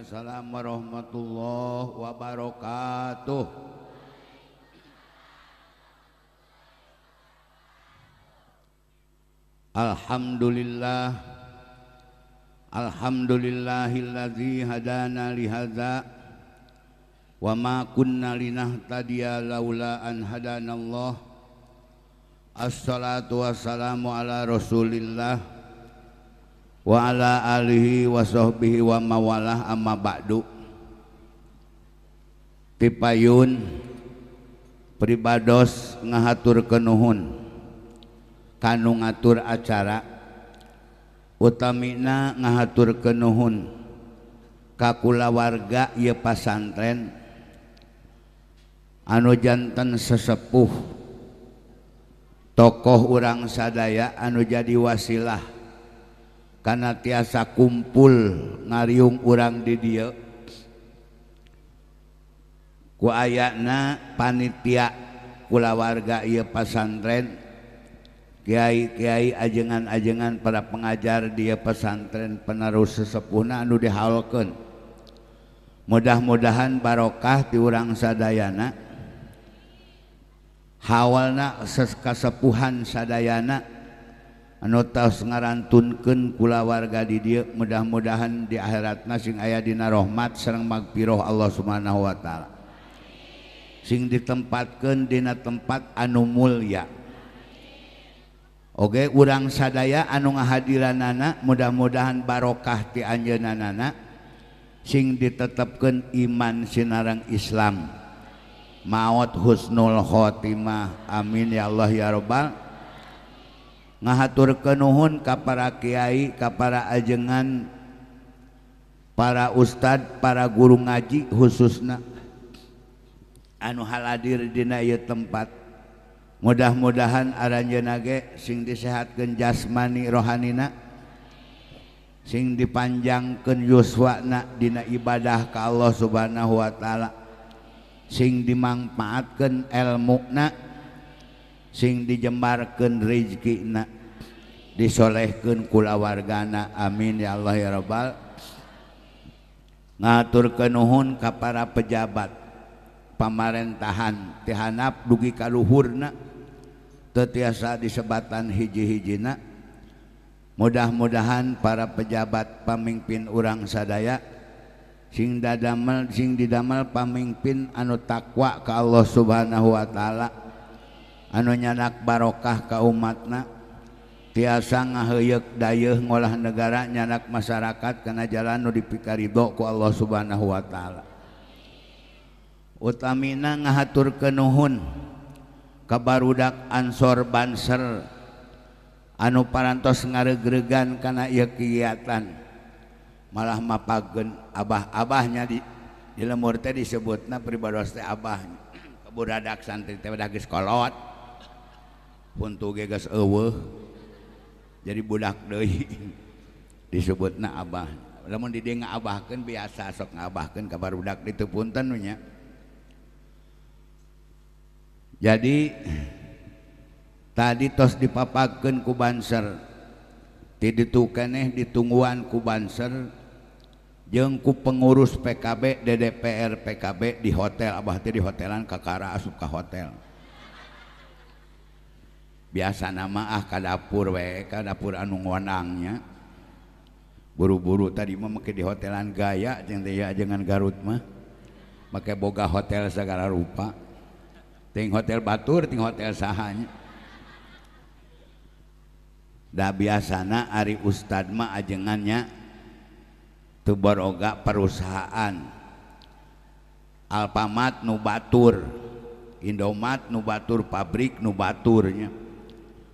Assalohmatullah wabarakatuh Alhamdulillah Alhamdulilladzi hadhaza wamaun na tadi laulaan hadanallah assalt wassalamuala rasulillau Quanwala alihi wasbihhi wamawala ama bakduk tipayyun pribados ngahatur kenuhun kanu ngatur acara utamina ngahaturkenuhun kakula warga ye pasantren anu jantan sesepuh tokoh urang sadaya anu jadi wasilah karena tiasa kumpul ngarym-urang di dia ku ayana panitia pula warga ia pasantren Kyai Kyai ajengan-ajengan para pengajar dia pesantren penerus sesepuna nu dihal mudah-mudahan barokah diurang saddayana hawal na seskasepuhan saddayana engarantun kula warga did mudah-mudahan di akhirat na sing ayah dinarahhmat serrang magbiroh Allah subhanahuwa ta'ala sing ditempatkandina tempat anu muya Oke urang sadaya anu ngahairan nana mudah-mudahan barokah di anjananna sing ditetepkan iman Sinrang Islam maut Husnulhotimah amin ya Allah ya robbal ngahaturken nuun ka parakyai kap para ajengan para Ustadd para guru ngaji khusus na anu haldirdina tempat mudah-mudahan arannjege sing disehat gen jasmani rohanina sing dipanjangken yswa nadina ibadah ka Allah Subhanahuwa ta'ala sing dimangfaatkan el mukna di sing dijemarkan rizkina disolehkan kula wargana amin ya Allahhir robbal ngaturkenhun ka para pejabat pamarentahan tihanab dugi kalluhurna terasa disebatan hijihijinak mudah-mudahan para pejabat pamimpin urang sadaya sing da damel sing didamel pamimpin anutaqwa ke Allah Subhanahu Wa ta'ala nyanak barokah kau umatna tiasa ngaheyuk daye ngolah negara nyanak masyarakat karena jalanu di pikarhoku Allah subhanahu Wa ta'ala utamina ngahaturkenuhun kabarudak Ansor banser anu paras nga regregan karenakiyatan malah map abah-abahnya di di lemurte disebut na pribadosti Abah kebudadaksanis kalaut untuk gegas awal jadi budak deh disebut abah namun di dia abahkan biasa sok ngabahkan kabar budak itu pun tentunya jadi tadi tos dipapakan ku banser di ditungguan ku banser jeng ku pengurus PKB DDPR PKB di hotel abah tadi di hotelan kakara asup hotel biasa nama maah ka dapur dapur anuangnya buru-buru tadi maumakkin di hotelan gaya ajengan garutmah make boga hotel segala rupa hotel batur hotel sah biasa Ari Ustadma ajengnya tuh berogaga perusahaan Alfamat nubatur Indomat nubatur pabrik nubaturnya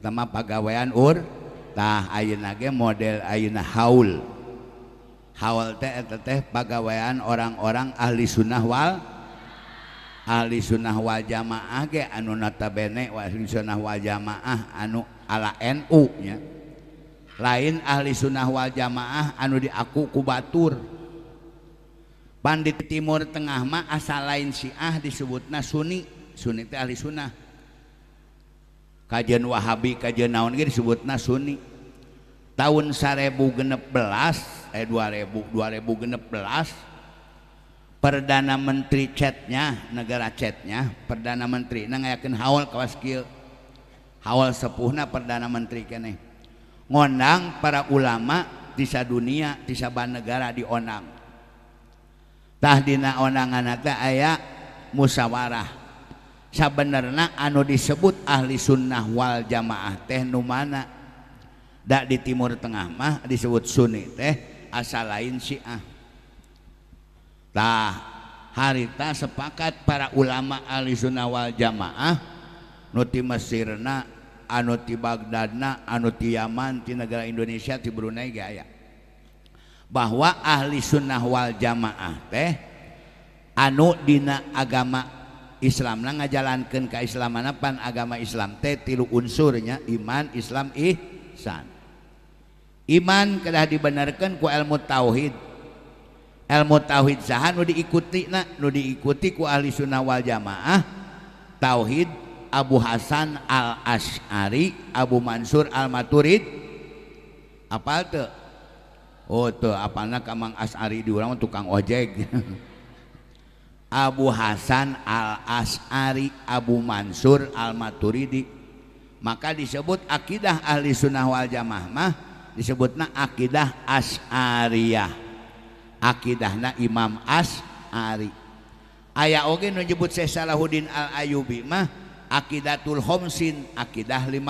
kalau pegaawaian ur ta model pegawaian orang-orang ahli sunnahwal Ali sunnah wajamaah anmaah anla lain ahli sunnahwal jamaah anu di aku kubatur Bandit Timur Tengahmah asal lain Syiah disebutna Sunni sunni Ali Sunnah jan Wahabi kaj naon tahun sabu genep eh, perdana menteri catnya negara catnya Perdana menteri na yakin hawal kelaskil hawal sempuna perdana menteri keeh ngondang para ulama diania diabah negara di onangtahdina on aya muyawarah sebenarnya anu disebut ahli sunnah Wal jamaah teh numana dak di Timur Tengah mah disebut Sunni teh asal lain tah harita sepakat para ulama ahli sunnah Wal jamaah nuti Mesirna anu bagdadna Baghdadna ti Yaman di negara Indonesia di Brunei gaya bahwa ahli sunnah Wal jamaah teh anu dina agama Islam na ngajalankan keislamamanpan agama Islam teh tilu unsurnya iman Islam ihsan iman kedah dibenararkan ku elmu tauhid ilmu tauhid sa diikuti nu diikuti kuali Sunnahwaljamaah tauhid Abu Hasan al-asari Abu Mansur almaturit apapal oh, kam asari tukang ojek Abu Hasan al-asari Abu Mansur Almaturidi maka disebut aqidah Ali Sunnah Waljamaahmah disebut na aqidah asah aqidah na Imam as Ari ayaogen menyebut Sysa Rauddin al-ayubimah aqidatulhomsin aqidah 50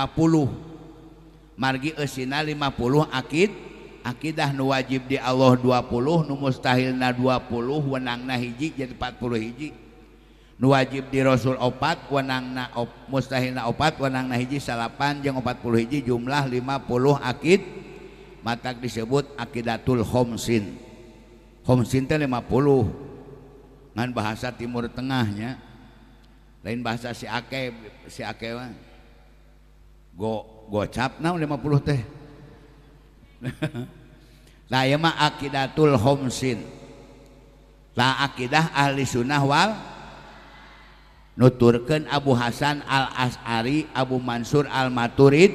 margi usina 50 akit aqidah nu wajib di Allah 20 Nu mustahilna 20 weangna hiji jadi 40 hiji nu wajib di Rasul opatang mustahil opatangna hiji salapan yang 40 hiji jumlah 50 akit mata disebut aqidatul homesin homesin 50 dengan bahasa Timur Tengahnya lain bahasa sike go cap 50 teh nah ya mah akidatul homsin lah akidah ahli sunnah wal nuturkan Abu Hasan al As'ari Abu Mansur al Maturid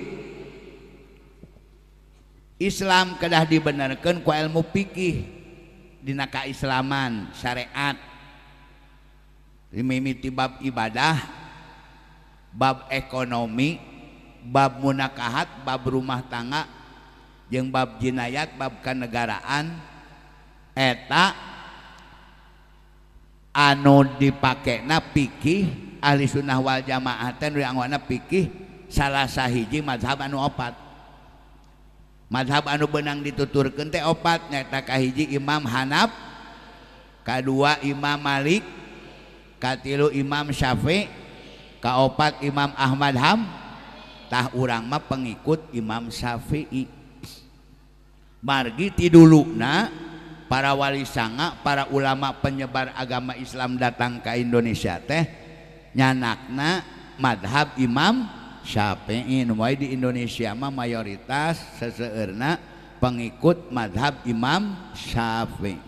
Islam kedah dibenarkan ku ilmu fikih dina kaislaman syariat mimiti bab ibadah bab ekonomi bab munakahat bab rumah tangga babjinayat bab kenegaraan eta anu dipakai nafikih Ali sunnahwal jamaatanih salah sahijihab anu o madhab anu benang ditutur ke opatnyataka hij Imam Hanap kedua Imam Malik Imam Syafi kauopat Imam Ahmadhamtah urangma pengikut Imam Syafi' ini margi tidurlukna para wali sang para ulama penyebar agama Islam datang ke Indonesia teh nyanakna madhab Imamin di Indonesiamah mayoritas sesena pengikut madhab Imamyave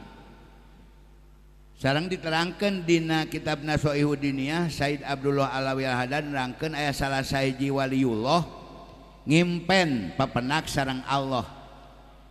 sa diterangkan Dina kitab nahudin Said Abdullah Alawiha dan rangken aya salah saijiwaliyullah ngimpen penak sarang Allahu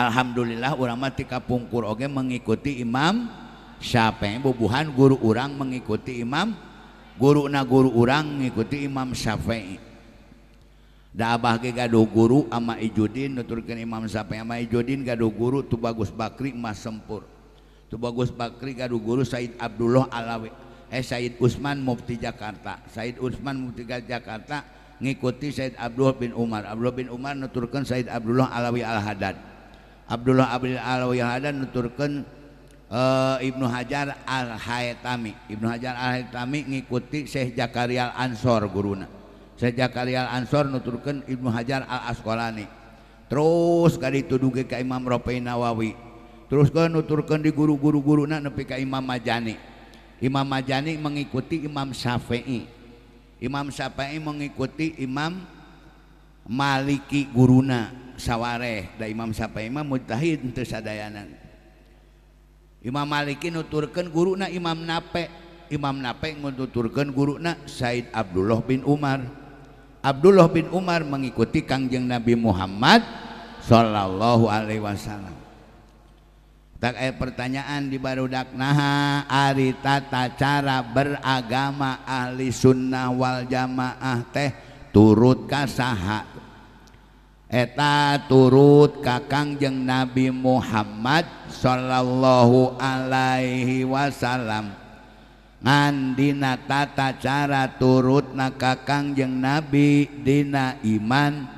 Alhamdulillah orang mati tika pungkur oge mengikuti Imam Syafi'i bubuhan guru orang mengikuti Imam guru na guru orang mengikuti Imam Syafi'i da abah ge gaduh guru ama Ijudin nuturkan Imam Syafi'i ama Ijudin gaduh guru tu bagus Bakri Mas Sempur tu bagus Bakri gaduh guru Said Abdullah Alawi eh Said Usman Mufti Jakarta Said Usman Mufti Jakarta mengikuti Said Abdullah bin Umar Abdullah bin Umar nuturkan Said Abdullah Alawi Al hadad. Quran Abdullah Ab Allawyda nuturkan eh, Ibnu Hajar al-hatami Ibnu Hajar al-ami ngikuti Syekh Zakarial Ansor gurunakar Ans nuturkan Ibnu Hajar al-asani terus ga ditudugi ke Imam Ro Nawawi teruskan nuturkan di guru-guru-guru nekah Imamjani Imamjani mengikuti Imamyafe'i Imamyafe'i mengikuti Imam Maliki guruna di sawwaeh dari Imam sap mutahidadaan Imam Maliki nuturken guruna Imam nape Imam nape menuturken guruna Said Abdullah bin Umar Abdullah bin Umar mengikuti Kangjeng Nabi Muhammad Shallallahu Alaihi Wasallam tak pertanyaan di baru daknaha ari tata cara beragama ahli sunnah wal jamaah teh turut kasahaan heta turut kakang jeung Nabi Muhammad Shallallahu Alaihi Wasallamngandina tata cara turut na kakang jeung nabi dina iman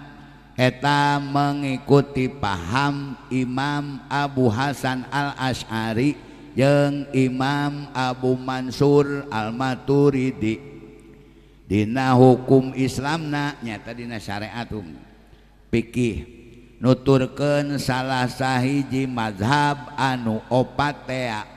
heta mengikuti paham Imam Abu Hasan al-ashari jeung Imam Abu Mansur Almaturdi Dina hukum Islam nanyata di Syretum pikih nuturkan salah sahiji mazhab anu opatea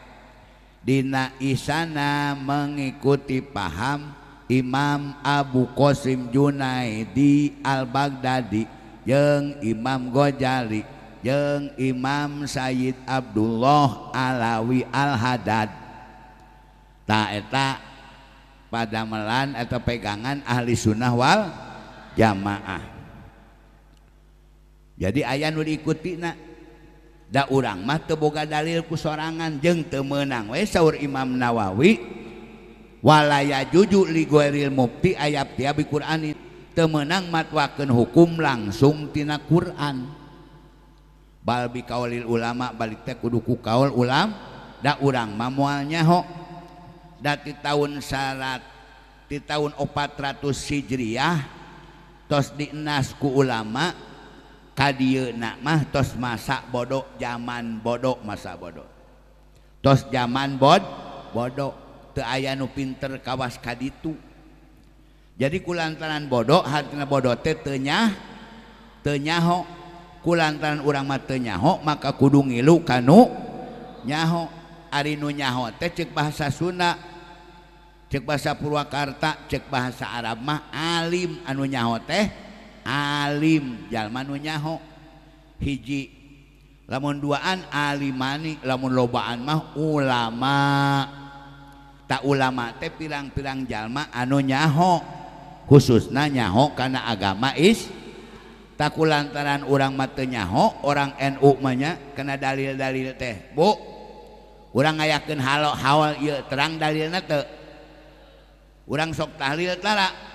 Dina Isana mengikuti paham Imam Abu Kosim Junaidi Al-Baghdadi yang Imam Gojali yang Imam Sayyid Abdullah Alawi al Hadad, tak etak pada melan atau pegangan ahli sunnah wal jamaah kalau jadi ayah diikut urangmahboga dalil ku soangan jeng temenangyaur Imam Nawawiwala juil mupi ayat Quran temenang matwa hukum langsungtina Quran Balbi kaholil ulama balik kuku ka ulamadak urang mamunya ho di tahunsrat di tahun 400 sijriyh tos dinasku ulama nakmah tos masa bodoh zaman bodok masa bodoh tos zaman bod bodok teayanu pinter kawas kaditu jadi kulantaran bodok bodohnya tenyaho kulantaran urangma tenyaho maka kudu ngi kanu nyaho nyahote cek bahasa Sunna cek bahasa Purakarta cek bahasa Arabmah Alim anu nyahoteh Alimjalnyaho hijji lamunanmani lamun loan mah ulama tak ulama teh pirang-tirang jalma anu nyaho khusus nanyaho karena agama is taku lantaran urang matenyaho orang en ummanya ke dalil-dalil tehbo u ayakin hal hawal terang dalil urang sok tahliltara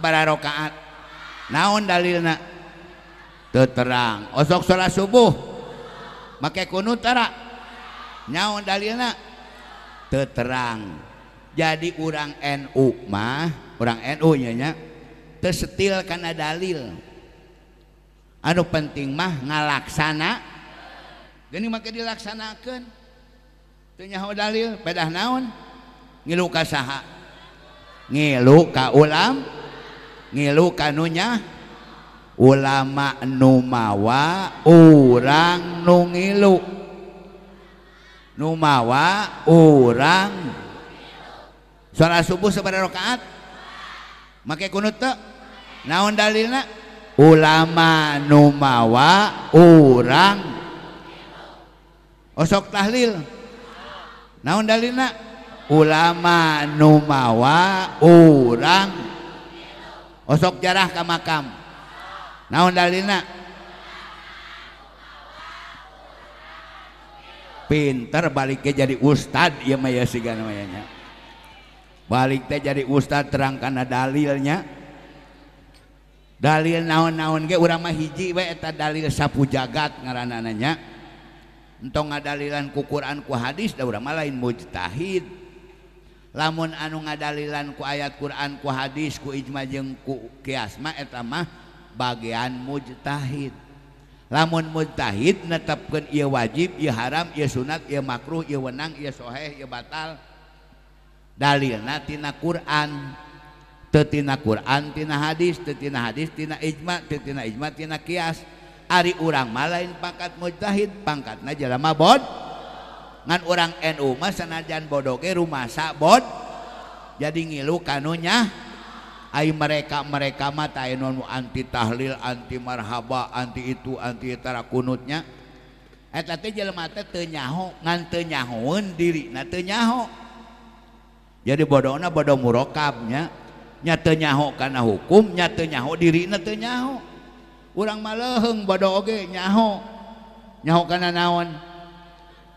rakaat naondalil teang osok salalat subuh maka nyaonil terang jadi kurang n ukmah kurang enUnyanya tertil karena dalil aduh penting mah ngalaksana jadi maka dilaksanakannya dalil pedah naonuka nguka ulam nya ulama Numawa urang nu ngi Numawa urangt subuh sebagai rakaat maka ulama Numawa urangok tahlil nalina ulama Numawa urang ok jarahkah makam naon-dal pinter baliknya jadi Ustad baliknya jadi Uusta terangkan dalilnya dalil naon-naon u hiji dalil sap jagat ngaran en nga dallan kuquranku hadisdah ulama lain mujtahid lamun anu nga dallan ku ayat Quran ku hadis ku ijmang kuasmamah bagian mujtahid lamun mutahid netap ia wajib haram yunatmakruhwenang batal dalil natina Quran tetina Qurantina hadis tetina hadistinaijtinaas ari urang malain pangkat mujtahid pangkat najlama, orang en umamah sanajan boddoge rumah sabot jadi ngiukannya ay mereka mereka matain nonmu anti tahlil anti marhaba anti itu antietara kunutnyanyanya dirinya jadi bodohnya bodoh murokkabnya nyatnyahok karena hukum nyatunyahu diri nanya u maleheng bodoh oge nya nyahu karena nawan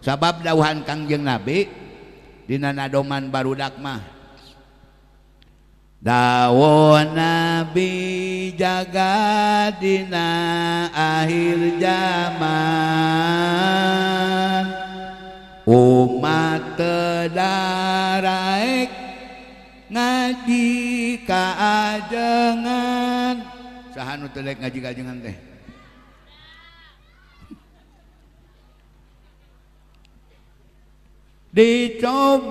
tru sabab dauhan kangjeng nabi Didoman baru dakma da nabi jagadina ahil zaman umat ngaji kaangan selek ngajikajngan tehh dico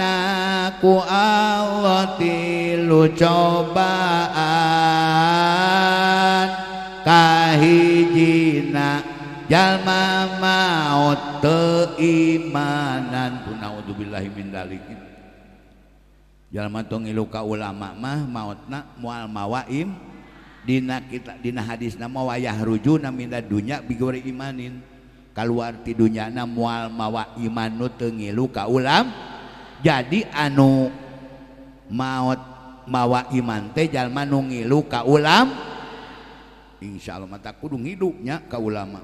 naku lu coba kahijallma mauimananudtung iluka ulamamah maut na mumawaim kitadina hadis nama wayah ruju naminda dunya bigorire imanin keluar tidurnyana mual mawa iman nu tengilu ka ulam jadi anu maut mawa iman teh jalma nu ngilu ka ulam insya Allah mata kudu hidupnya ka ulama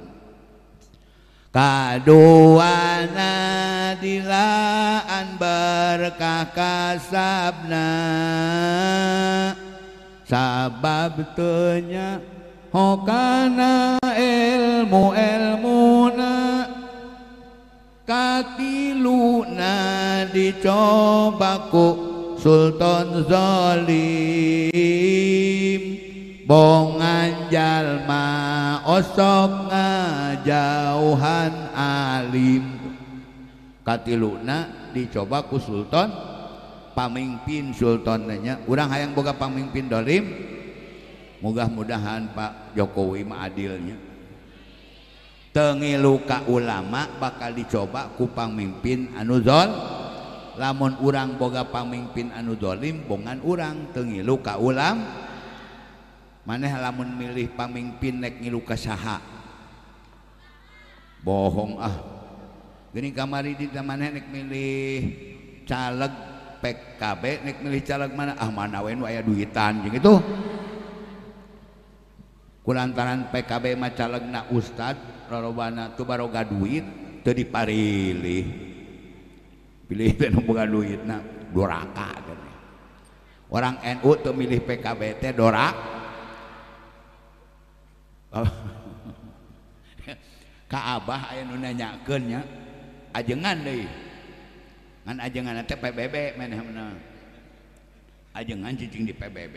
kaduana dilaan berkah kasabna sabab tenya kana el mu Muna Kail Luna dico bakku Sultan Dzolim bonganjallma osong ngajauhan Alim Kati Luna dicobaku Sultan pampinn Sultan nanya kurang ayaang buka pamingimpi dolim, mudah-mudahan Pak Jokowi maadilnya tengeluka ulama bakal dicoba kupangmimpin anuzon lamun urang boga pamimpin anudzon kungan urang tengiluka ulang maneh lamun milih pamimpinnek ng luka bohong ah gini kamari di manehnek milih caleg pekkabekihleg mana ah mana we dutan juga gitu punya lantaran PKB Maclog na Ustad Roroban Tubaroga duit diparili pilih du orang NU tuhilih PKB dorak Kaabah nanya aje ajenganj di PBB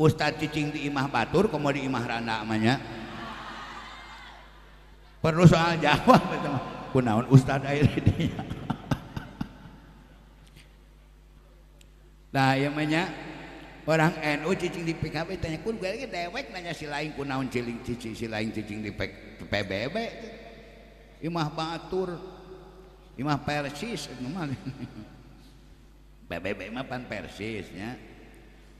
Ustadz cicing di imah batur kemudian di imah randa amanya perlu soal jawab kunaon Ustadz air dia nah yang banyak orang NU cicing di PKB tanya kun gue lagi dewek nanya si lain kunaon ciling cicing si lain cicing di PBB imah batur imah persis PBB mah pan persisnya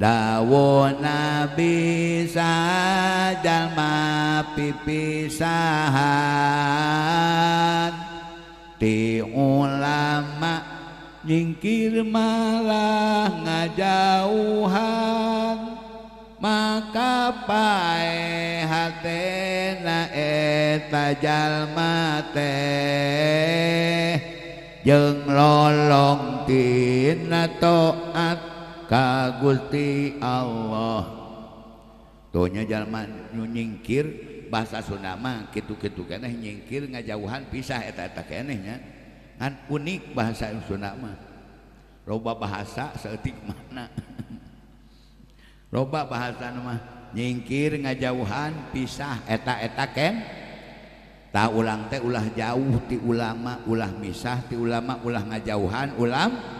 Dawo Nabi sajalma pipisahan Ti ulama nyingkir malah ngajauhan maka pae hatena eta jalma teh Jeng lolong tina toat kagulti Allahnya nyingkir bahasa sunama gitu-kitueh nyingkir ngajauhan pisah etetaeh unik bahasa yang rob bahasatik makna rob bahasamah nyingkir ngajauhan pisah etaetaken tak ulang teh ulah jauh di ulama ulah misah di ulama ulah ngajauhan ulama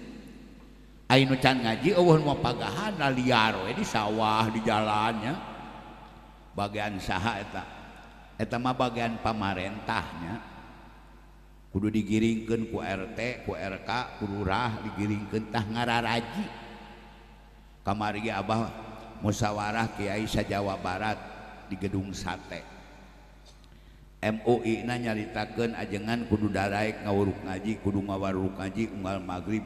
nu ngajihana sawah di jalannya bagian saheta etama bagian pamarentahnya kudu digiringken ku RT kurk Purrah digiring kentah ngara raji kamar Abah muyawarah Ky Aah Jawa Barat di gedung sate moIna nyaritaken ajengan Kudu Darrai ngawurruk ngaji Kudu ngawarruk ngaji Umal magrib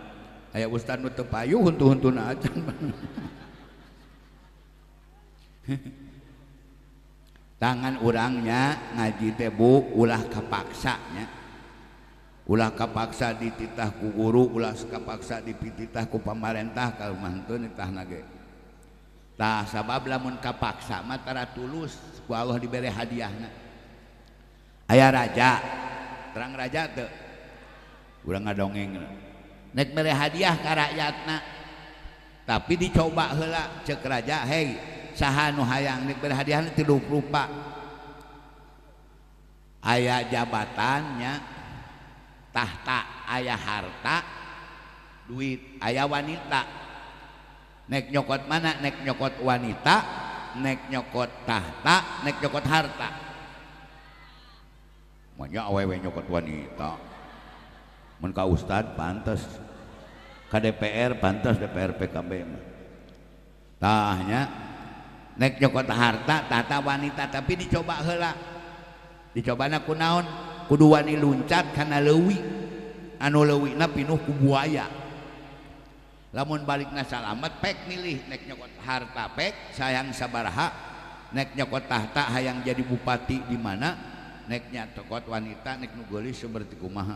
Uusta tangan urangnya ngaji tebu ulah kepaksanya ulah kepaksa di titahku guru ulah sekapaksa ditahku pamarentah kalau mantu nitah sabablahngkapakamatara tulus Allah diber hadiah aya raja terang raja kurang dongeng punya hadiah yatna tapi dicoba helak cekraja He sahhan hayang beriaha Hai aya jabatannyatahta ayah harta duit ayah wanita nek nyokot mana nek nyokot wanita nek nyokottahhta nekkot harta kot wanita hor kastad pantes KDPR pantas DPRPKB tanya nanyokota harta Tata wanita tapi dicoba helak dicoba na naon kuduncat karenawiaya namun baliknya salatih nakot hartak sayang sabarha nanyakottahhta yang jadi bupati di mana naiknya tokot wanita neknu golis seperti kemam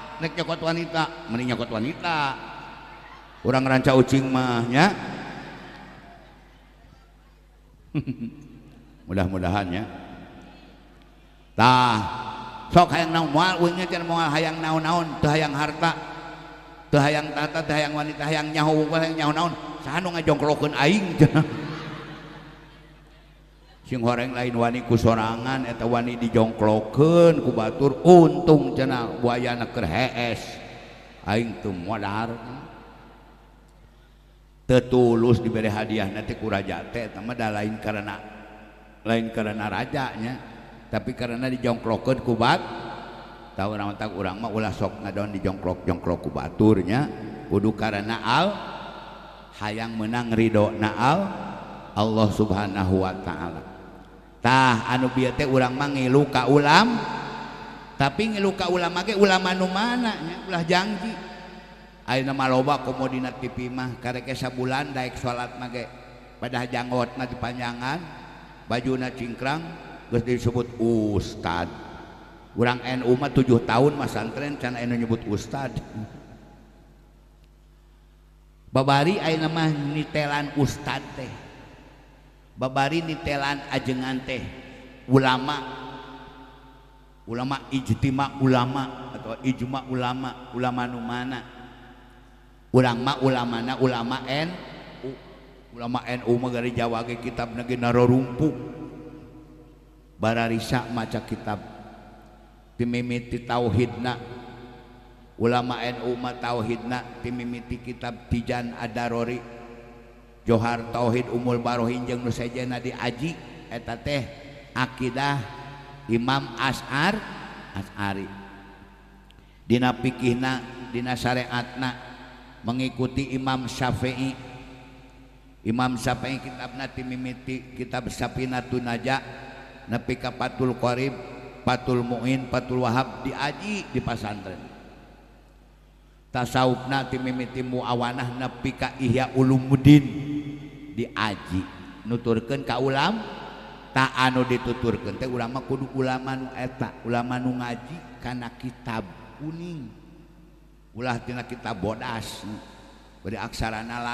nek nyokot wanita mending nyokot wanita orang ranca ucing mah ya mudah-mudahan ya tah sok hayang naon moal uingnya jen moal hayang naon-naon tuh hayang harta tuh hayang tata tuh hayang wanita hayang nyaho hayang nyaho naon saha nu aing jenang orang lain wanita kuorangan atau wanita dingklo kubatur untung ce teulus diberi hadiah nanti raja ada lain karena lain karena rajanya tapi karena dingkloket kubakkk jokkturnya wudhu karena hayang menang ridhonaal Allah subhanahu Wa ta'ala anubite urang mang luka ulam tapi ng luka ulama ulamamanlah janjioba komot pipimah sa bulan salat mag pada janggot na di panjangan baju na ckrang disebut Ustad u en umatjuh tahun mas sanren nyebut Uusta babaari mah nitelan Uustad teh. babaari nitelan ajengan teh ulama ulama itima ulama atau ijuma ulama ulamamana ulama ulamana ulama n ulama n uma dari Jawage kitab naro bara risak maca kitab tim tauhidna ulama n uma tauhidna tim mimiti kitab dijan adaori Johar tauhid umul baru hinjeng nuseja na aji akidah Imam asar dina mengikuti Imamyafe'i Imam kitab na mim kita ka Qrib patul Mu'in patul Wahhab diaji di pasantren tasa na awana na ka lumdin diaji nutur ka ulam ta ano ditutur ke ulama kundu lama ulama nu ngaji kana kita kuning ulah kita bodas aksara na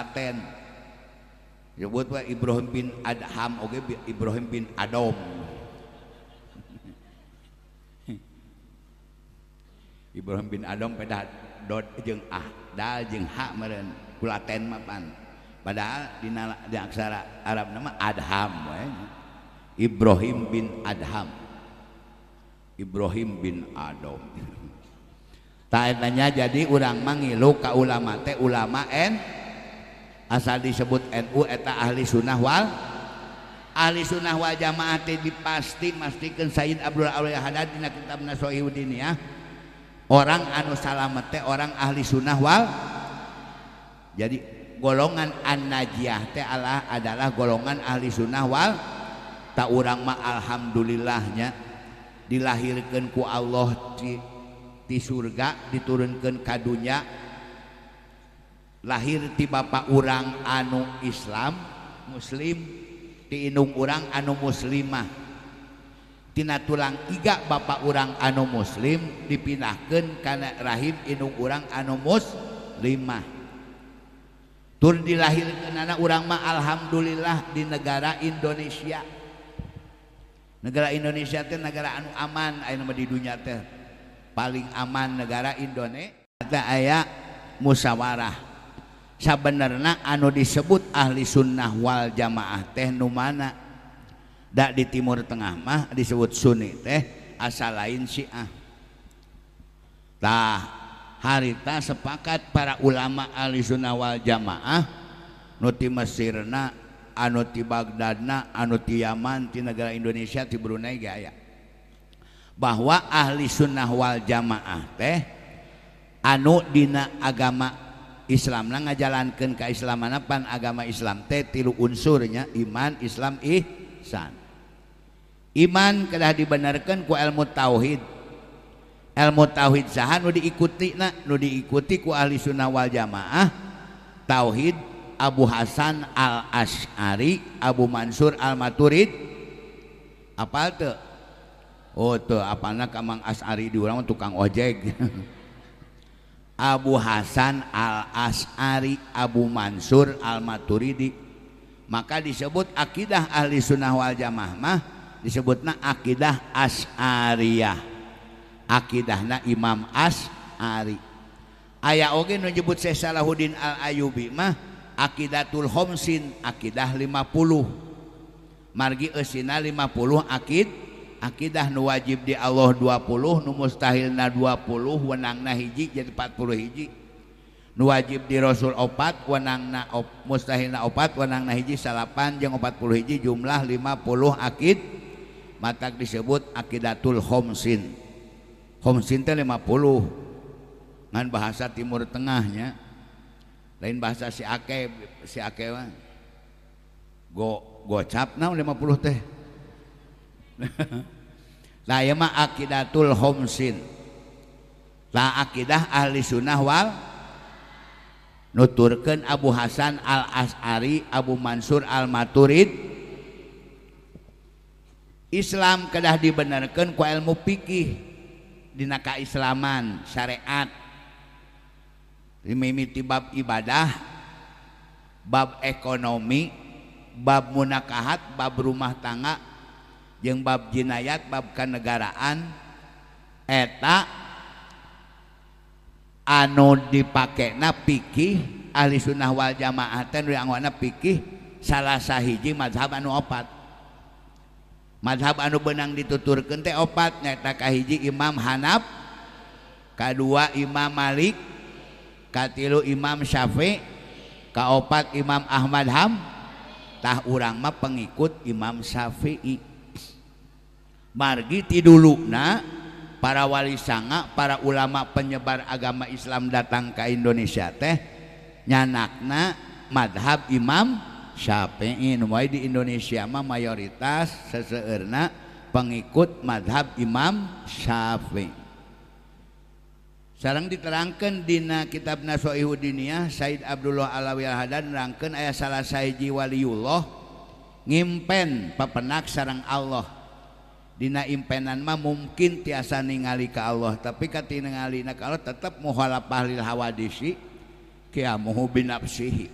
Ibrahim bin Adam Ibrahim bin Adam Ibrahim bin Adamped dal padahal di aksara Arab nama Adam Ibrahim bin Adam Ibrahim bin Adam taatannya jadi urang mangiluka ulama ulama n asal disebutUeta ahli sunnahwal Ali sunnah wa Jama di pasti mas Abdul orang anu salamet orang ahli sunnahwal jadi golongan annajiah ta'ala adalah golongan ahli sunnahwal tarang ma alhamdulillahnya dilahirkanku Allah di di surga diturunkan kadunya lahirti Bapak orang anu Islam muslim di inung- orangrang anu muslimah di tulang ga Bapak orang anu muslim dipinahkan karena rahim Inuk orang anu tun dilahhir anak uma Alhamdulillah di negara Indonesia negara Indonesia ter negara anu aman dinya ter paling aman negara Indonesia ada aya musyawarah saerna anu disebut ahli sunnah Wal jamaah tehnu mana di Timur tengahmah disebut Sunni teh asal lain Syiahtah harita sepakat para ulama ahli Sunnahwal Jamaah nutime Mesirna anuti bagdadna anu Tiaman di negara Indonesia di Brunei Jaya bahwa ahli sunnah Waljamaah teh anu dina agama Islamlah ngajalankan keislamamanpan agama Islam teh tilu unsurnya iman Islam ih sana iman kedah dibenarkan ku ilmu tauhid ilmu tauhid saha nu diikuti na nu diikuti ku ahli sunnah wal jamaah tauhid Abu Hasan al Ashari Abu Mansur al Maturid apa tuh oh tuh apa nak kamang Ashari diulang tukang ojek Abu Hasan al As'ari Abu Mansur al Maturidi maka disebut akidah ahli sunnah wal jamaah mah disebut na aqidah as aqidah na Imam as Ari ayaogen nubutuddin Al-ayubimah aqidatulmsin aqidah 50 margiina 50 akit aqidah nu wajib di Allah 20 Nu mustahilna 20 wenang na hijji jadi 40 hiji nu wajib di rassul opat weang na mustahinah opat weang nahiji salapan yang 40 hiji jumlah 50 akit dan disebut aqidatul homesin 50 dengan bahasa Timur Tengahnya lain bahasawan atulsin adah ahli Sunnahwal nutur Abu Hasan al-asari Abu Mansur al-maturid Islam kedah dibenarkan kuilmupikih dinakalaman syariatiti bab ibadah bab ekonomi bab munakahat bab rumah tangga yang babjinayayat bab kenegaraan heta an dipakai nappikih Ali Sunnah wa jamaenwana piqih salah sah hijimazhab Anupat Mahab anu benang ditutur gente opatnyatahiji Imam Hanap ka2 Imam Malik Imam Sya kaopak Imam Ahmadtah urangma pengikut Imam Syafi margi tidullukna para wali sang para ulama penyebar agama Islam datang ke Indonesia teh nyanakna madhab Imam di Indonesiamah mayoritas sesenak pengikut madhab Imam Syafi sarang diterangkan Dina kitab nawahudin Said Abdullah alawiha dan rangken ayah salah saijiwaliyullah ngimpen pepenak sarang Allahdina impenanmah mungkin tiasa ningali ke Allah tapi Kat ngalina kalau tetap muhalalaf pahlil hawadisi kia muhu bin nafsihi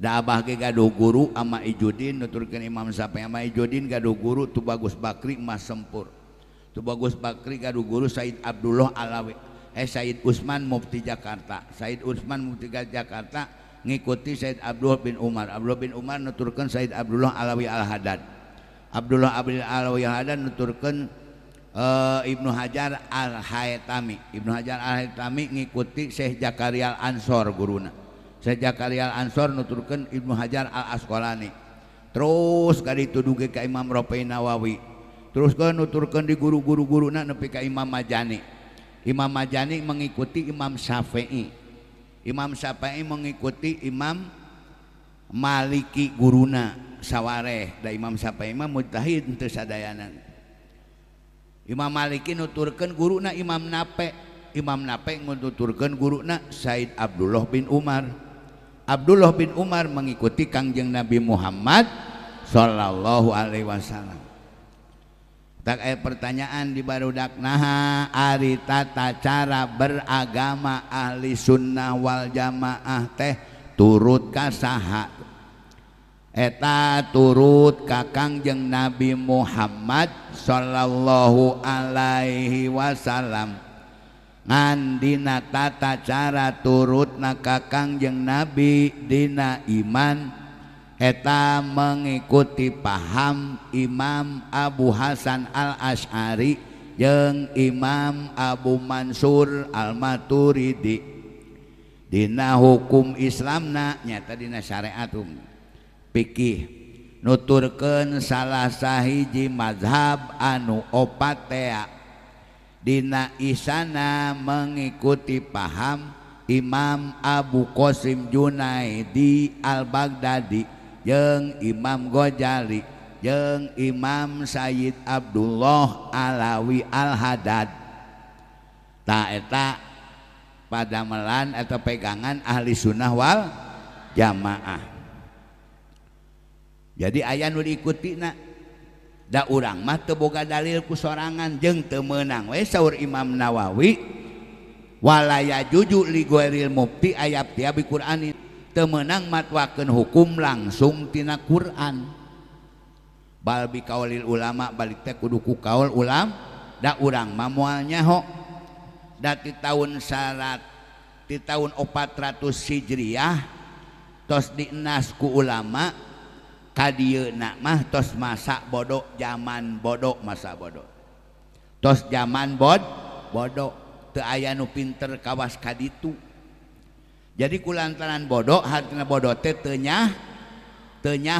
gado guru ama Idin nuturken Imam sapdingado guru tubagus Bakri Masempurbagus Bakri ka guru Said Abdullah Alawi eh Said Ustman Mufti Jakarta Said Utsman Muft Jakarta ngikuti Say Abdullah bin Umar Abdullah bin Umar nuturkan Sayid Abdullah Alawi Alhadad Abdullah Abdul Alawihadad nuturken eh, Ibnu Hajar al-hatami Ibnu Hajar altami ngikuti Syekh Zakarial Anshor guruna sajak kali Al- Anor nuturkan ilmu Hajar al-askoani terus ga dituduge ka Imam Roei Nawawi terus ke nuturken di guru-guru-guru na nepi ka Imamjani Imam Majani mengikuti Imam Safe'i Imam sapfe'i mengikuti Imam Maliki guruna sawwaeh Imamtahidadaan Imam Maliki nuturken guru na Imam Nape Imam Nape menuturken guru na Said Abdullah bin Umar Abdullah bin Umar mengikuti kangjeng Nabi Muhammad Sallallahu Alaihi Wasallam tak ada eh, pertanyaan di baru naha ari tata cara beragama ahli sunnah wal jamaah teh turut kasaha eta turut kakang jeng Nabi Muhammad Sallallahu Alaihi Wasallam an dina tata cara turut na kakang jeung nabi dina iman heta mengikuti paham Imam Abu Hasan al-ashari yang Imam Abu Mansur Almaturidi Dina hukum Islam na nyatadina syretum piih nuturken salah sahiji mazhab anu oatea Dina Isana mengikuti paham Imam Abu Qasim Junaidi Al-Baghdadi yang Imam Gojali yang Imam Sayyid Abdullah Alawi al hadad tak eta pada melan atau pegangan ahli sunnah wal jamaah jadi ayah nu diikuti nak kalau urang mahboga dalilku sorangan jeng temenang weyaur Imam Nawawiwala jucugueril mukti ayati Abi Qurani temenang matwa hukum langsungtina Quran Balbi kaholil ulama balik kudukku kaol ulama dak urang mamunya hok da tahun salat di tahun 400 sijriyh tos dinasku ulama dan nakmah tos masa bodok zaman bodok masa bodoh tos zaman bod bodok teayanu pinter kawas kaditu jadi kulantaran bodok hart bodohnya tenya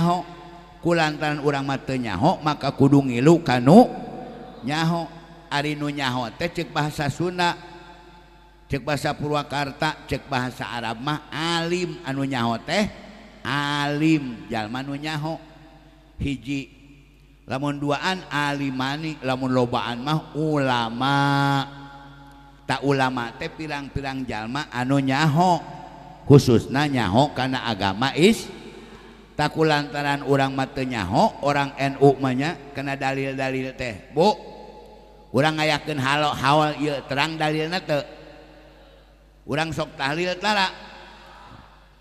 kulantaran urangmanyaho maka kuung kannyanyahote cek bahasa Sun cek bahasa Purakarta cek bahasa Arabmah Alim anu nyahoteh Alimjalnyaho hiji laan Alimani lamun loan mah ulama tak ulama teh pilang-tirang jalma an nyaho khusus na nyaho karena agama is takut lantaran urang mate nyaho orang en ummanya kena dalil-dalil tehbo u aya hal hawal terang dalil urang sok tahliltara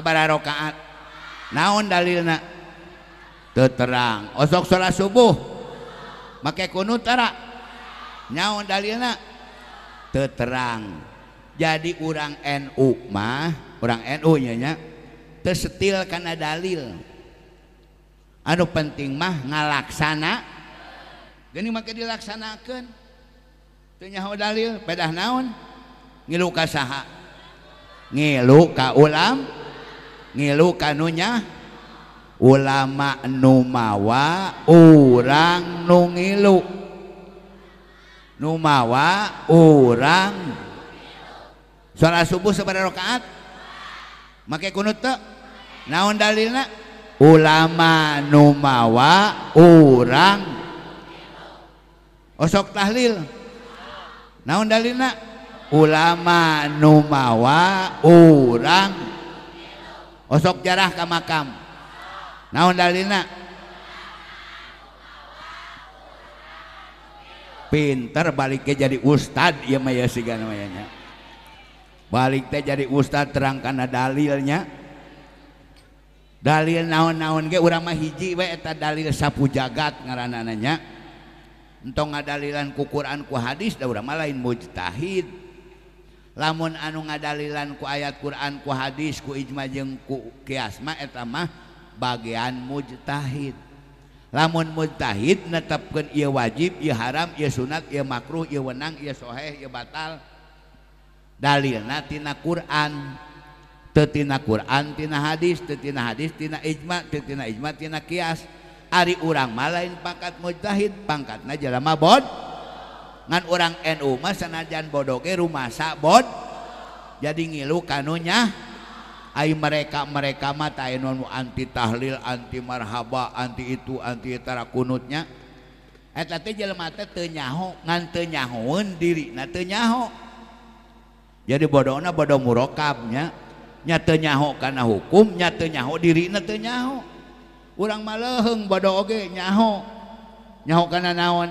rakaat naondalilrang osokt subuh maka nyaonil terang jadi kurang nUmah kurang NUnyanya tertil karena dalil aduh penting mah ngalaksana jadi maka dilaksanakannyahu dalil pedah naonukauka ulam nya ulama Numawa urang nu ngi Numawa urang suara subuh kepada rakaat maka na ulama Numawa urangok tahlil na ulama Numawa urang sosok jarahkah makam naon-dal pinter baliknya jadi Ustad baliknya jadi Uusta terangkan dalilnya dalil naon-naon u hiji dalil sap jagat ngaran nga dallilan kuquranku hadisdah urama lain mujtahid lamun anu nga dallan ku ayat Quran ku hadis ku ijmang ku kiasmamah bagian mujtahid lamun mudtahhid netap ia wajib haram sunt makruhwenangal dalil natina Quran tetina Quran hadis tetina hadis ijijas ari urang malainpangkat mujtahidd pangkat najlama bod, orang en umamah sanajan boddoge rumah sabot jadi ngilu kannya ay mereka mereka matain non anti tahlil anti marhaba anti itu antietara kunutnyanya nya diri nanya jadi bodoh na bodong murokkabnya nyatnyaho karena hukum nyatunyahu diri nanyahu u maleheng bodohge nya nyahu karena naon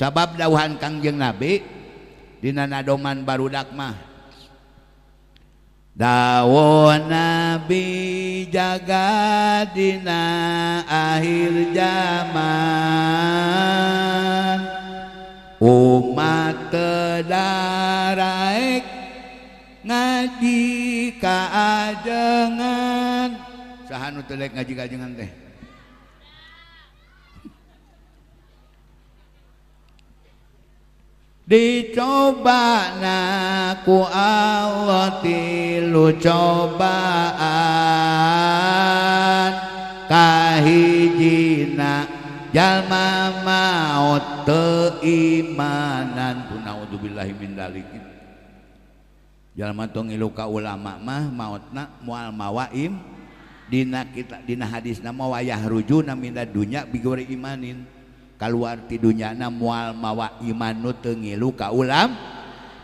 kalau kabab dauhan kangjeng nabi Diadoman baru dakma da nabi jagadina ahil zaman umat ngaji kangan se telek ngajikajengan tehh dicoba nakuti lu cobaan kahiji jallma mau teimananudjaltung iluka ulamamah maut na mumawaim Di kita Di hadis nama wayah ruju naminda dunya bigori imanin keluar tidurnyana mual mawa nu tengilu ka ulam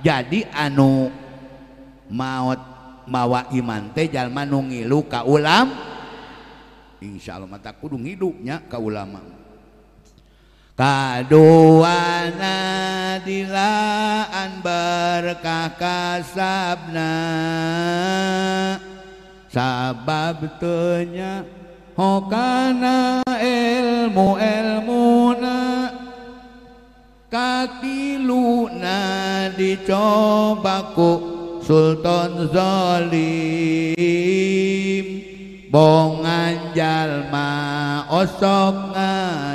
jadi anu maut mawa iman teh jalma nu ngilu ka ulam insya Allah mata kudu hidupnya ka ulama nadila an berkah kasabna sabab tenya Quankana el muel Muuna Kaki Luna dico bakku Sultan Dzolim bonganjalma osong nga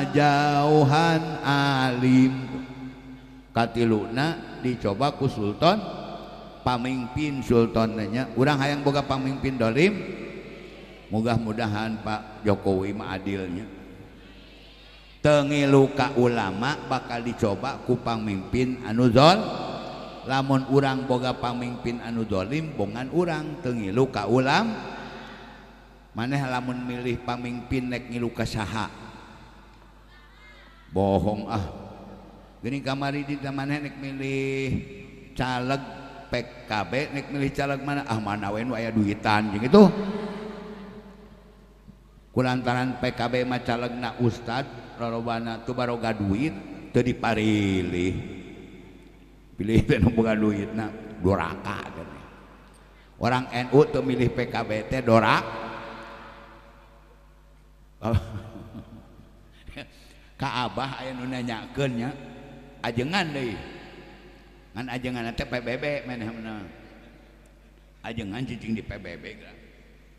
jauhan Alim Kati Luna dicobaku Sultan pamimpin Sultan nanya kurang ayaang buka pamimpin dolim, mudah-mudahan Pak Jokowi maadilnya tengiluka ulama bakal dicoba kupangmimpin anudzon lamun urang boga pamimpin anudzon Likngan urang tengiluka m maneh lamun milih pamimpinnek nguka bohong ah gini kamari dieh nek milih calleg pekkabeknek milihleg mana ah mana dutan juga itu lantaran PKB macaleg na Ustad Rorobanbaroga duit diparili pilih hubungan du orang NUilih PKB dorak Kahnya ajengan ajengan di PBB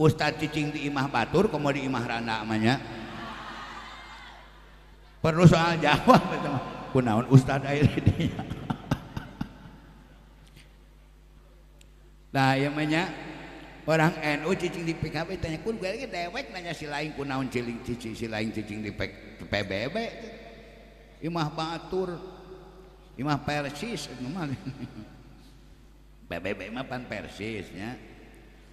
Ustadz cicing di imah batur komo di imah randa amanya perlu soal jawab kunaon Ustadz air ini nah yang banyak orang NU cicing di PKB tanya kun gue lagi dewek nanya si lain kunaon ciling cicing si lain cicing di PBB imah batur imah persis PBB mah pan persisnya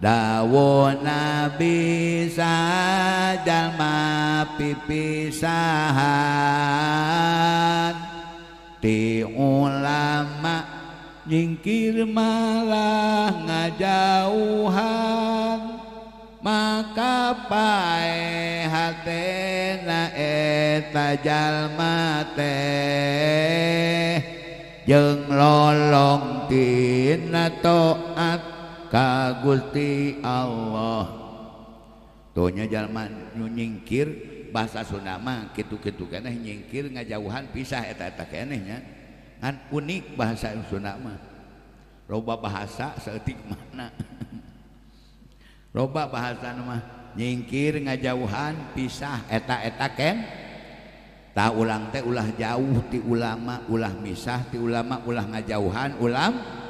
Dawo Nabi sajalma pipisahan Ti ulama nyingkir malah ngajauhan Maka pae hatena eta jalma teh Jeng lolong tina toat kagulti Allahnya nyingkir bahasa sunama gitu-kieh nyingkir ngajauhan pisah etaeta unik bahasa rob bahasatik makna rob bahasa nyingkir ngajauhan pisah etaeta ta ulang teh ulah jauh di ulama ulah misah di ulama ulang ngajauhan ulama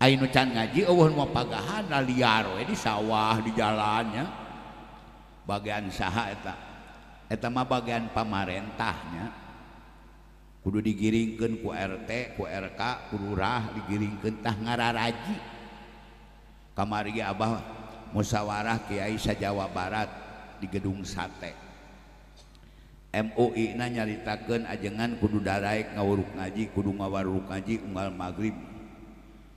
nu ngajihana sawah di jalannya bagian syeta bagian pamarentahnya kudu digiringken ku RT kurk purrah digiring kentah ngara raji kamar Abah muyawarah Ki Aisah Jawa Barat di gedung sate moIna nyaritaken ajengan Kudu daik ngawurruk ngaji kudu ngawarruk ngaji Umal magrib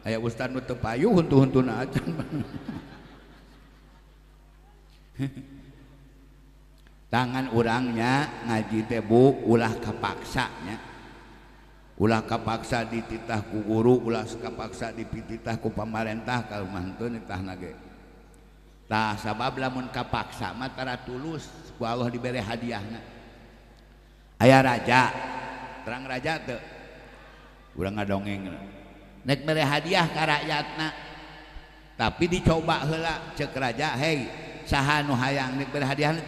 Uustaz tangan urangnya ngaji tebuk ulah kepaksanya ulah kepaksa di titahku guru ulah kepaksa ditahku pamarentah kalau mantun nitah sabablahngkapaksa tulus Allah diber hadiah ayah raja terang raja u donge me hadiah kar yatna tapi dicoba helak cekerja Hehan hayang nek berhadiaha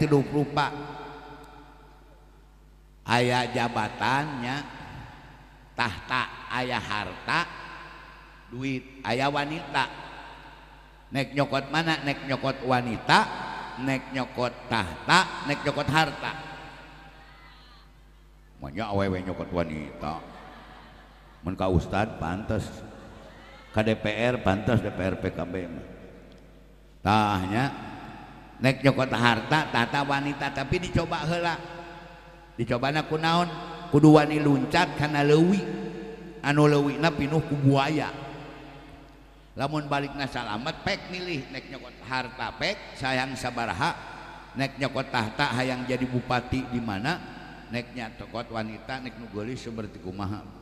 aya jabatannyatahhta ayah harta duit ayah wanitanek nyokot mana nek nyokot wanita nek nyokottahta nekkot hartakot wanita hor Ustad pantas KDPR pantas DPRPKB tanya naiknyokota harta Tata wanita tapi dicoba helak dico naku naon Purncat karenawiaya namun baliksatk milihkot hartak sayang sabahaha naiknyokotahta aya yang jadi bupati di mana naiknya tokot wanita neknu golis seperti kemaham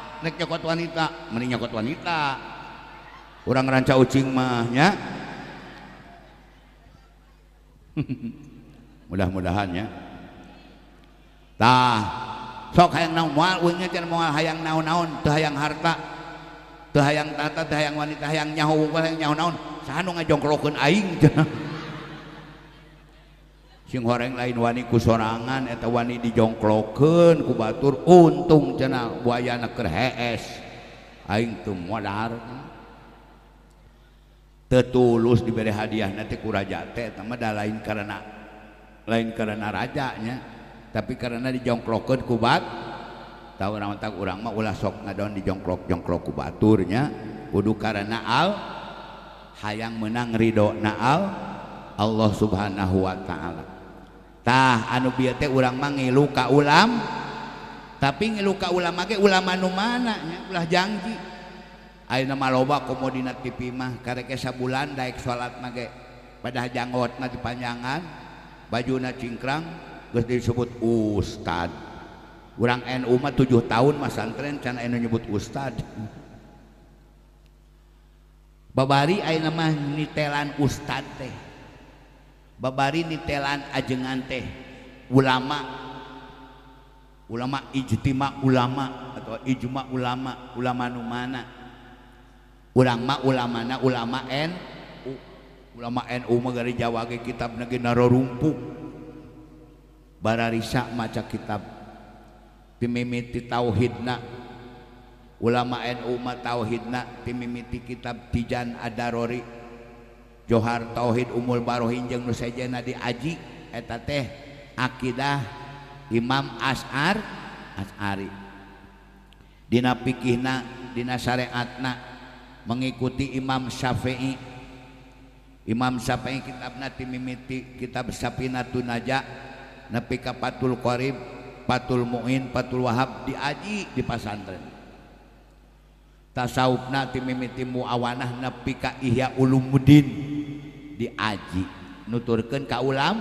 rongnyakot wanita mennyakut wanita kurang ranca ucing mahnya mudah-mudahannyatah sokangang naon-on yang hartaangang wanita yang nyahujong kekuning orang lain wanita ku soangan wanita di jongklo kubatur untung tetuls diberi hadiahraja ada lain karena lain karena rajanya tapi karena di jongkloket kuba tahukkkturnya wudhu karena hayang menang ridhonaal Allah subhanahu Wa Ta'ala anubiyate urang mang luka ulam tapi nguka ulama ulamanumanlah janjioba komt pipimah sa bulan salat mag pada janggot na di panjangan baju na ckrang disebut Ustad urang en umat 7 tahun masantren nyebut Ustad babaari mah nitelan Uustad teh baari nitelan ajengan teh ulama ulama iij ulama atau iijma ulama ulamamana ulama ulamana ulama n ulama n um dari Jawage kitab na naro bara risak maca kitab tauhidna ulama n uma tauhidna tim mimiti kitab dijan ada Rori har tauhid umul baru hinjeng nuseja na aji aqidah Imam asarari dina mengikuti Imam Syafe'i Imam kitab na kitab sappi kaul Qrib patul Mu'in patul wahab diaji di Pasren tasa naiti mu awana napi kaya lum mudin aji nuturken ka m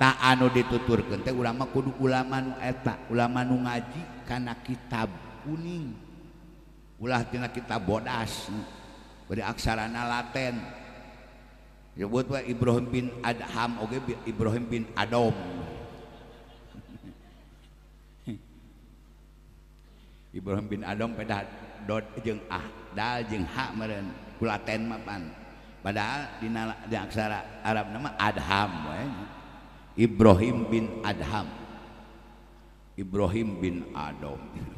ta dituturken ulama kudu ulama eh, ulama nu ngajikana kita kuning kita boddas aksana laten Ibrahim bin Adam Ibrahim bin Adam Ibrahim bin Adam ahdal hatenan padahal di, di aksara Arab nama Adham we. Ibrahim bin Adham Ibrahim bin Adam.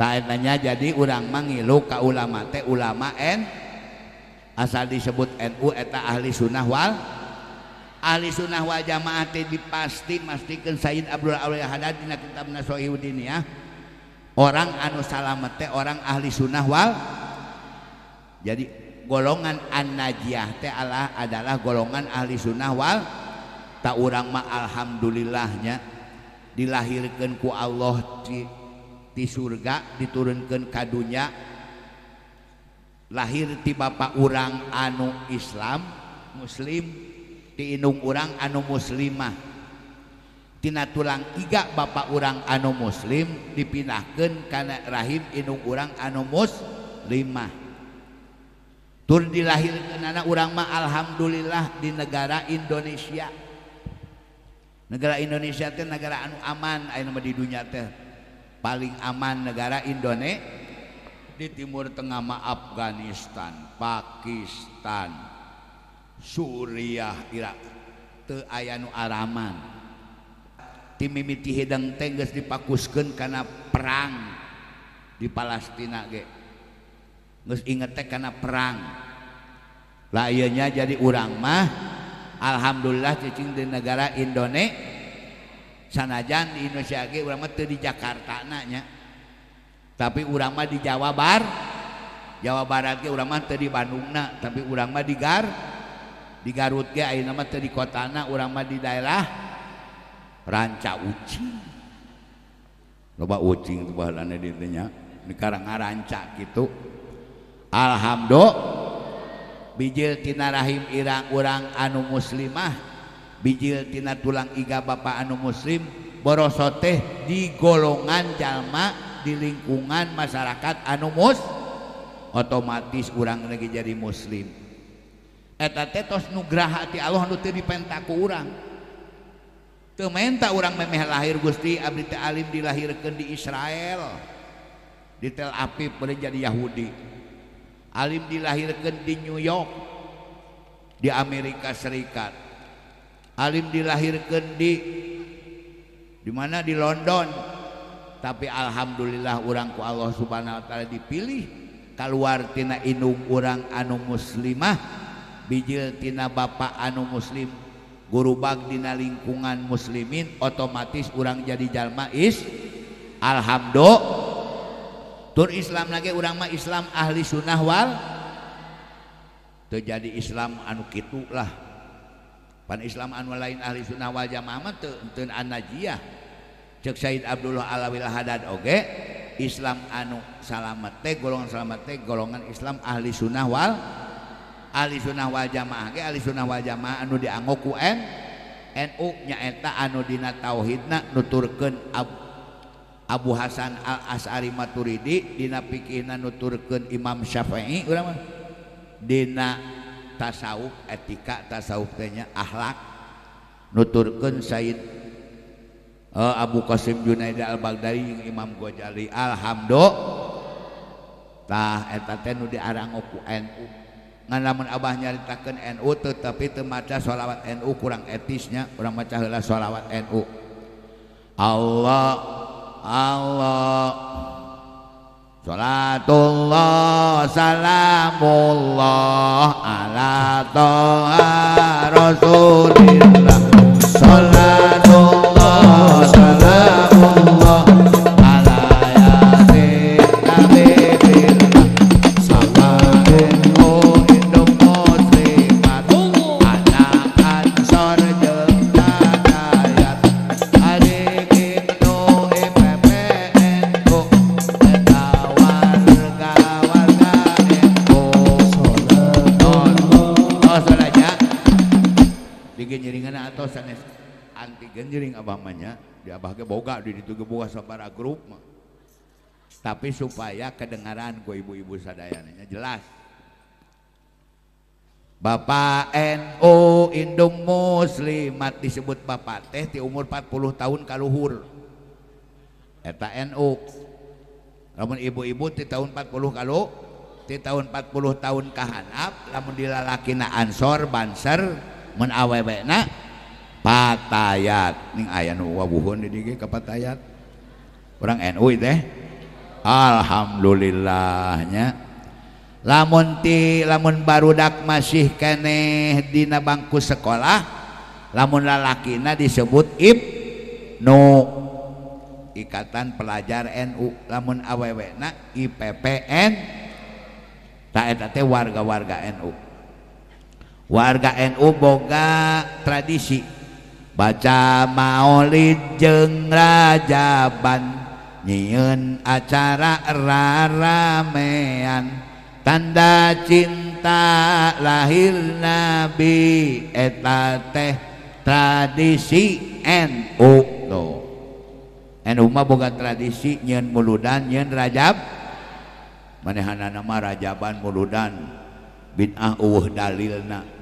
tanya jadi orang mangilu ke ulama teh ulama en asal disebut NU eta ahli sunnah wal ahli sunnah wal jamaah teh dipasti mastikan Sayyid Abdul Awli Haddad dina kitab Nasohiudin ya orang anu salamet teh orang ahli sunnah wal jadi golongan annajiyah ta'ala adalah golongan Ali Sunnahwal tarang ma alhamdulillahnya dilahirkanku Allah di di surga diturunkan kadunya lahir di Bapak urang anu Islam muslim di inung- orangrang anu muslimahtina tulang ga Bapak orang anu muslim dipinahkan karena rahim inung- orangrang anu mus ma dilahir ke anak ulamama Alhamdulillah di negara Indonesia negara Indonesia ter negara anu amannya paling aman negara Indonesia di timur Tenma Afghanistan Pakistan Suriahira ayanuman tim teges dipkusken karena perang di Palestina gek inget karena perang lainnyanya jadi urangmah Alhamdulillah cucing di negara Indonesia sanajan di Indonesialama di Jakarta anaknya tapi ulama di Jawa Bar Jawa Bar lagi ulama Bandung tapi urangma di dirut kotana u di daerah peranca ucing ucing dirinya sekarang nga ranca gitu Alhamdulillah bijil Ti rahimrangurang anu muslimah bijiltina tulang Iga Bapak Anu muslim borososo tehh di golongan jalmaah di lingkungan masyarakat an Mus otomatis urang ne jari muslimtos nu hati Allah penkurangta u Meme lahir Gusti Ab Alilim dilahirkan di Israel ditel api pejar Yahudi Alilim dilahirkan di New York di Amerika Serikat Alim di lair Ken di dimana di London tapi Alhamdulillah orangku Allah Subhana wa ta'ala dipilih kalwartina inung kurang anu muslimah bijjiltina bapak anu muslim guru Bagdina lingkungan muslimin otomatis kurang jadi Jalmais Alhamdulil q Islam lagi ulamama Islam ahli sunnahwal jadi Islam anu gitutu lah panislam anu lain ahli Sunnah wajamaahmat tenjiah Abdullah ala wilahadad Islam anu salamate golongan selamat teh golongan Islam ahli sunnahwal Ali sunnah wajamaah Alili sunnah wajamaah anu diku nuknyaeta anudina tauhidna nuturken Abdul Abu Hasan al-asarimaturidi nutur Imam Sya tasa etika tasa akhlak nutur eh, Abu Qsim Junai Albal Imam Ghajali alhamdulrangUmanahnya NU tetapicasholawat NU kurang etisnya pernah macacalah sholawat NU Allah Allah Salatullah Salamullah Ala Toha Rasulillah atau sanes anti genjering abah abamanya dia bahagia boga di ke buah sabara grup tapi supaya kedengaran ku ibu-ibu sadayananya jelas Bapak NU Indung Muslimat disebut Bapak teh di umur 40 tahun kaluhur eta NU namun ibu-ibu di tahun 40 kalu, di tahun 40 tahun kahanap namun dilalakina ansor banser men nak. patayat aya orang NU deh Alhamdulillahnya lamun lamun barudak masih kene Di bangku sekolah lamun la lana disebut ikatan pelajar NU lamun awe IPPN warga-warga NU warga NU boga tradisi yang baca maulid jeung rajaban nyiyun acara rarama tanda cinta lahir nabi eta teh tradisi ento Um bukan tradisi nyun muludan y jab menehana nama jaban muuludan bin uh dalilnabi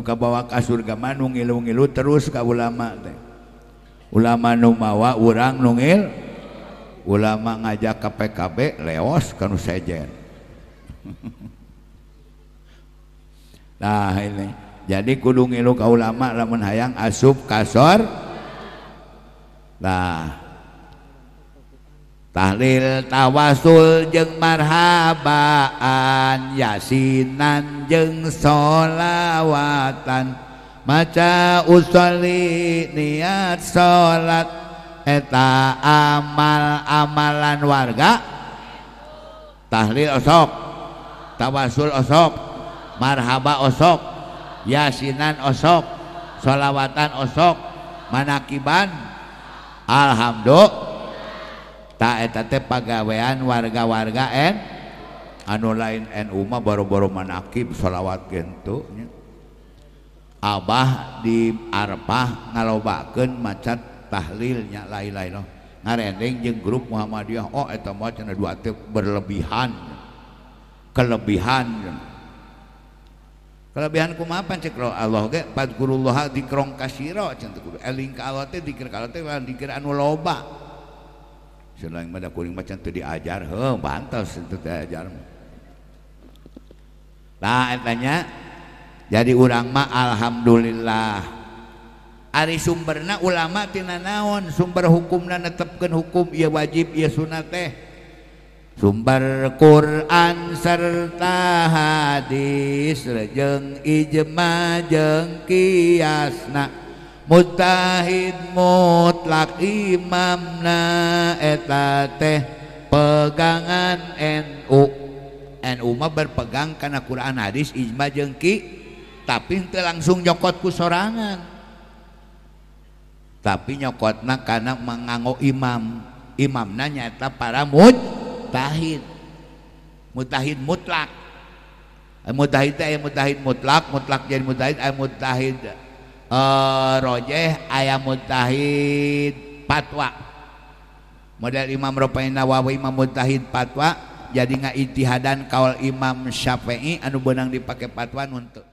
ka bawaurgaunglung terus kaulama ulamamawa urang nlungil ulama ngajak KPKB leos jadi kulung kau ulama ramun hayang asub kasordah Tahlil tawasul jeung marhaban yasinan jeung salalawtan maca usat salat heta amalamalan warga tahlil osok tawasul osok marhaba osok yasinan osoksholawatan osok manakiban Alhamdullah. Tak etate pagawean warga-warga en anu lain uma baru-baru manakib salawat gentu Abah di Arpah ngalobaken macat tahlilnya lain-lain loh ngarendeng jeng grup Muhammadiyah oh eta mah cenah dua tip berlebihan kelebihan kelebihan kumaha cek lo Allah ge padkurullah dikrong kasira cenah eling eh, ka Allah teh dikir ka Allah teh dikir anu loba kalau diajar bananya jadi urang ma alhamdulillah ari sumber na ulamatina naon sumber hukum dan tetapkan hukum ia wajib sun sumber Quran anser ta haditsngma jengkias na mutahid mutlak Imam naeta teh pegangan enU Umma berpegang karena Quran hadis Ijmaajengki tapi te langsung jokotku sorangan Hai tapi nyokot na kanak mangu imam imam na nyata para muhid mutahid mutlak eh, muhid eh, muhid mutlak mutlak jadi muhid mutahid eh, Eh, oj ayam mutahid patwa model Imamwawa Imam mutahid patwa jadi nga ittihadan kawal Imam Syafe'i anu benang dipakai patwa untuk